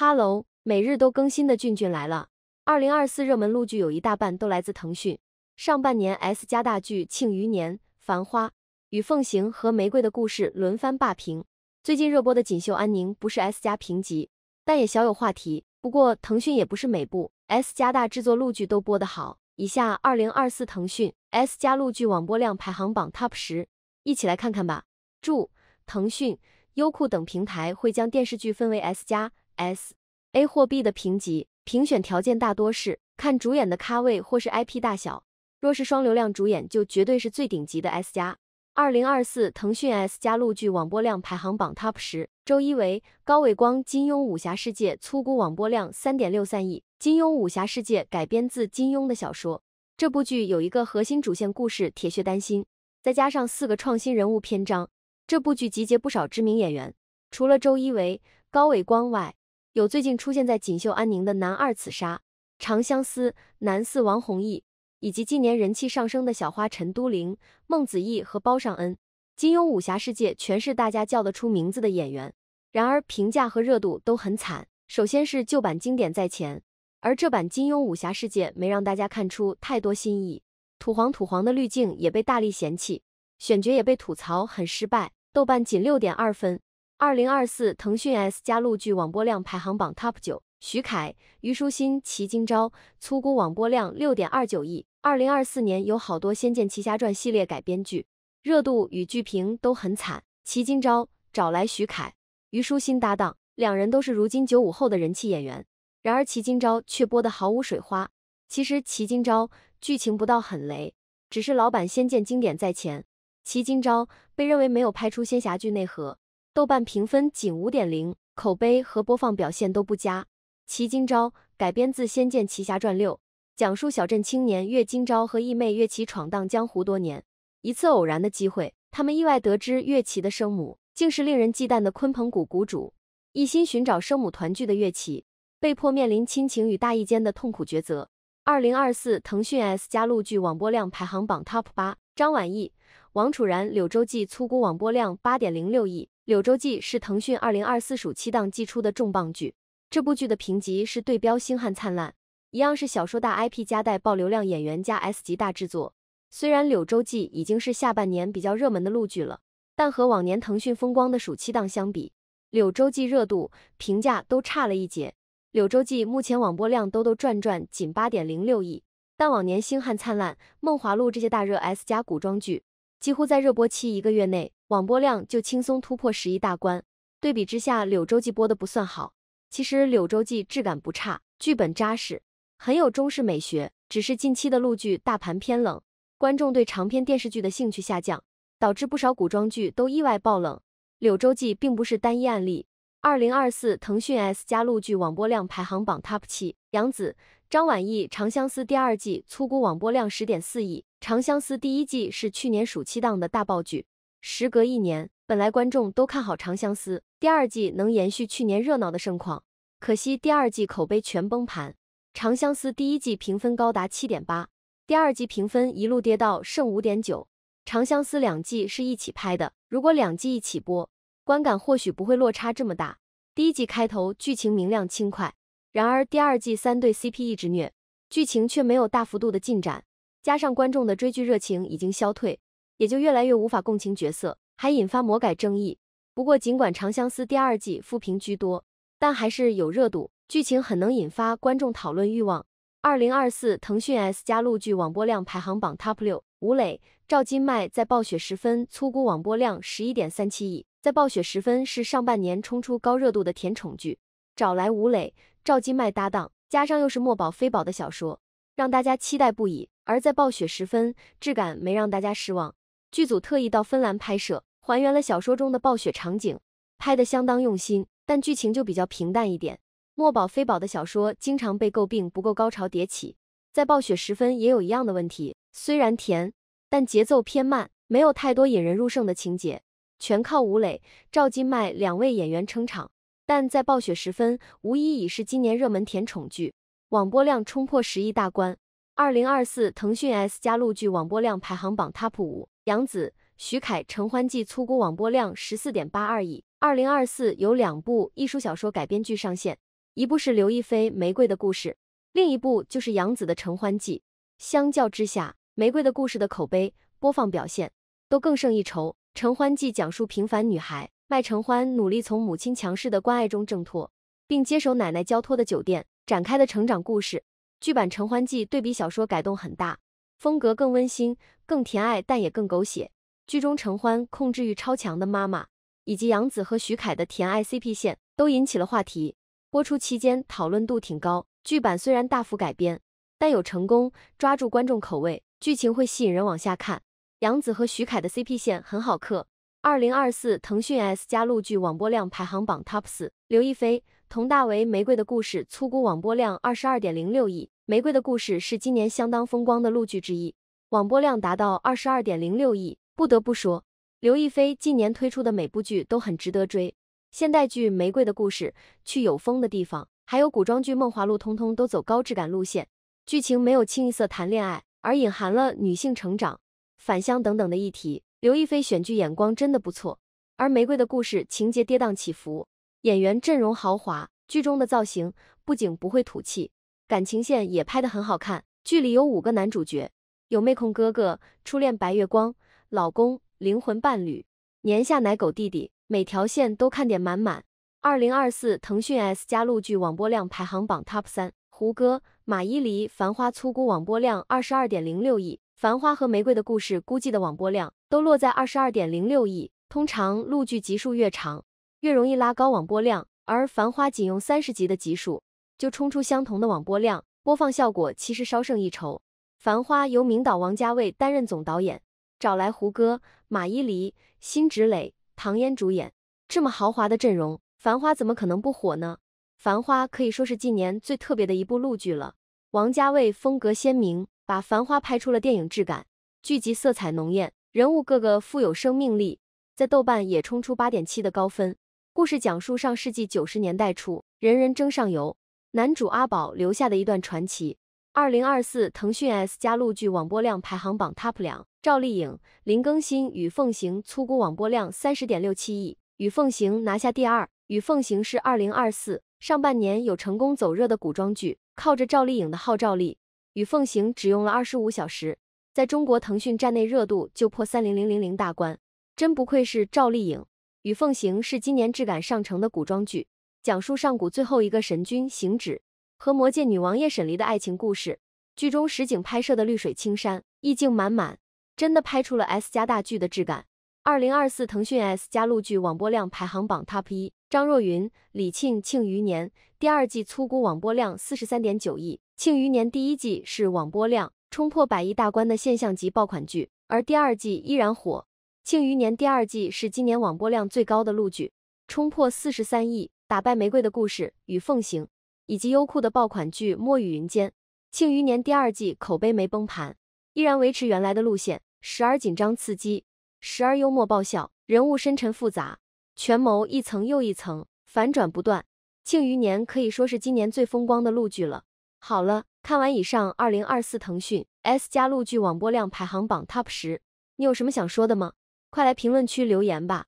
哈喽，每日都更新的俊俊来了。二零二四热门陆剧有一大半都来自腾讯。上半年 S 加大剧《庆余年》《繁花》《与凤行》和《玫瑰的故事》轮番霸屏。最近热播的《锦绣安宁》不是 S 加评级，但也小有话题。不过腾讯也不是每部 S 加大制作陆剧都播得好。以下二零二四腾讯 S 加陆剧网播量排行榜 TOP 十，一起来看看吧。注：腾讯、优酷等平台会将电视剧分为 S 加。S A 货币的评级评选条件大多是看主演的咖位或是 IP 大小，若是双流量主演，就绝对是最顶级的 S 加。二零二四腾讯 S 加陆剧网播量排行榜 TOP 十，周一围、高伟光《金庸武侠世界》粗估网播量三点六三亿。《金庸武侠世界》改编自金庸的小说，这部剧有一个核心主线故事《铁血丹心》，再加上四个创新人物篇章，这部剧集结不少知名演员，除了周一围、高伟光外。有最近出现在《锦绣安宁》的男二紫砂、《长相思》男四王弘毅，以及近年人气上升的小花陈都灵、孟子义和包上恩。金庸武侠世界全是大家叫得出名字的演员，然而评价和热度都很惨。首先是旧版经典在前，而这版金庸武侠世界没让大家看出太多新意，土黄土黄的滤镜也被大力嫌弃，选角也被吐槽很失败，豆瓣仅六点二分。二零二四腾讯 S 加陆剧网播量排行榜 Top 九，徐凯、虞书欣、齐今朝粗估网播量六点二九亿。二零二四年有好多《仙剑奇侠传》系列改编剧，热度与剧评都很惨。齐今朝找来徐凯、虞书欣搭档，两人都是如今九五后的人气演员。然而齐今朝却播的毫无水花。其实齐今朝剧情不到很雷，只是老版仙剑经典在前，齐今朝被认为没有拍出仙侠剧内核。豆瓣评分仅五点零，口碑和播放表现都不佳。《月今朝》改编自《仙剑奇侠传六》，讲述小镇青年岳今朝和义妹岳琪闯荡江湖多年。一次偶然的机会，他们意外得知岳琪的生母竟是令人忌惮的鲲鹏谷谷主。一心寻找生母团聚的岳琪，被迫面临亲情与大义间的痛苦抉择。二零二四腾讯 S 加陆剧网播量排行榜 TOP 八：张晚意、王楚然，《柳州记》粗估网播量八点零六亿。《柳州记》是腾讯二零二四暑期档季出的重磅剧。这部剧的评级是对标《星汉灿烂》，一样是小说大 IP 加带爆流量演员加 S 级大制作。虽然《柳州记》已经是下半年比较热门的路剧了，但和往年腾讯风光的暑期档相比，《柳州记》热度评价都差了一截。《柳州记》目前网播量兜兜转转仅八点零六亿，但往年《星汉灿烂》《梦华录》这些大热 S 加古装剧，几乎在热播期一个月内。网播量就轻松突破十亿大关。对比之下，《柳州记》播的不算好。其实，《柳州记》质感不差，剧本扎实，很有中式美学。只是近期的陆剧大盘偏冷，观众对长篇电视剧的兴趣下降，导致不少古装剧都意外爆冷。《柳州记》并不是单一案例。二零二四腾讯 S 加陆剧网播量排行榜 Top 七：杨紫、张晚意《长相思》第二季粗估网播量十点四亿，《长相思》第一季是去年暑期档的大爆剧。时隔一年，本来观众都看好《长相思》第二季能延续去年热闹的盛况，可惜第二季口碑全崩盘。《长相思》第一季评分高达七点八，第二季评分一路跌到剩五点九。《长相思》两季是一起拍的，如果两季一起播，观感或许不会落差这么大。第一季开头剧情明亮轻快，然而第二季三对 CP 一直虐，剧情却没有大幅度的进展，加上观众的追剧热情已经消退。也就越来越无法共情角色，还引发魔改争议。不过，尽管《长相思》第二季复评居多，但还是有热度，剧情很能引发观众讨论欲望。二零二四腾讯 S 加录剧网播量排行榜 TOP 六，吴磊、赵今麦在《暴雪时分》粗估网播量十一点三七亿，在《暴雪时分》是上半年冲出高热度的甜宠剧，找来吴磊、赵今麦搭档，加上又是墨宝非宝的小说，让大家期待不已。而在《暴雪时分》，质感没让大家失望。剧组特意到芬兰拍摄，还原了小说中的暴雪场景，拍得相当用心，但剧情就比较平淡一点。墨宝非宝的小说经常被诟病不够高潮迭起，在《暴雪时分》也有一样的问题，虽然甜，但节奏偏慢，没有太多引人入胜的情节，全靠吴磊、赵今麦两位演员撑场。但在《暴雪时分》，无疑已是今年热门甜宠剧，网播量冲破十亿大关，二零二四腾讯 S 加路剧网播量排行榜 TOP 五。杨紫、徐凯《承欢记》粗估网播量十四点八二亿。二零二四有两部艺术小说改编剧上线，一部是刘亦菲《玫瑰的故事》，另一部就是杨紫的《承欢记》。相较之下，《玫瑰的故事》的口碑、播放表现都更胜一筹。《承欢记》讲述平凡女孩麦承欢努力从母亲强势的关爱中挣脱，并接手奶奶交托的酒店展开的成长故事。剧版《承欢记》对比小说改动很大，风格更温馨。更甜爱，但也更狗血。剧中陈欢控制欲超强的妈妈，以及杨紫和徐凯的甜爱 CP 线，都引起了话题。播出期间讨论度挺高。剧版虽然大幅改编，但有成功抓住观众口味，剧情会吸引人往下看。杨紫和徐凯的 CP 线很好嗑。二零二四腾讯 S 加陆剧网播量排行榜 TOP 四：刘亦菲、佟大为《玫瑰的故事》，粗估网播量二十二点零六亿。《玫瑰的故事》是今年相当风光的陆剧之一。网播量达到二十二点零六亿，不得不说，刘亦菲近年推出的每部剧都很值得追。现代剧《玫瑰的故事》、《去有风的地方》，还有古装剧《梦华录》，通通都走高质感路线，剧情没有清一色谈恋爱，而隐含了女性成长、返乡等等的议题。刘亦菲选剧眼光真的不错。而《玫瑰的故事》情节跌宕起伏，演员阵容豪华，剧中的造型不仅不会土气，感情线也拍得很好看。剧里有五个男主角。有妹控哥哥，初恋白月光，老公灵魂伴侣，年下奶狗弟弟，每条线都看点满满。二零二四腾讯 S 加陆剧网播量排行榜 TOP 三，胡歌、马伊琍，《繁花》粗估网播量二十二点零六亿，《繁花》和《玫瑰的故事》估计的网播量都落在二十二点零六亿。通常，陆剧集数越长，越容易拉高网播量，而《繁花》仅用三十集的集数就冲出相同的网播量，播放效果其实稍胜一筹。《繁花》由名导王家卫担任总导演，找来胡歌、马伊琍、辛芷蕾、唐嫣主演，这么豪华的阵容，《繁花》怎么可能不火呢？《繁花》可以说是近年最特别的一部陆剧了。王家卫风格鲜明，把《繁花》拍出了电影质感，剧集色彩浓艳，人物个个富有生命力，在豆瓣也冲出八点七的高分。故事讲述上世纪九十年代初，人人争上游，男主阿宝留下的一段传奇。二零二四腾讯 S 加录剧网播量排行榜 TOP 两：赵丽颖《林更新与凤行》粗估网播量三十点六七亿，《与凤行》拿下第二。《与凤行》是二零二四上半年有成功走热的古装剧，靠着赵丽颖的号召力，《与凤行》只用了二十五小时，在中国腾讯站内热度就破三零零零零大关，真不愧是赵丽颖。《与凤行》是今年质感上乘的古装剧，讲述上古最后一个神君行止。和魔界女王叶沈黎的爱情故事，剧中实景拍摄的绿水青山，意境满满，真的拍出了 S 加大剧的质感。二零二四腾讯 S 加大剧网播量排行榜 TOP 一，张若昀、李沁《庆余年》第二季粗估网播量四十三点九亿，《庆余年》第一季是网播量冲破百亿大关的现象级爆款剧，而第二季依然火，《庆余年》第二季是今年网播量最高的陆剧，冲破四十三亿，打败《玫瑰的故事》与《奉行》。以及优酷的爆款剧《墨雨云间》《庆余年》第二季口碑没崩盘，依然维持原来的路线，时而紧张刺激，时而幽默爆笑，人物深沉复杂，权谋一层又一层，反转不断，《庆余年》可以说是今年最风光的陆剧了。好了，看完以上2024腾讯 S 加路剧网播量排行榜 TOP 十，你有什么想说的吗？快来评论区留言吧。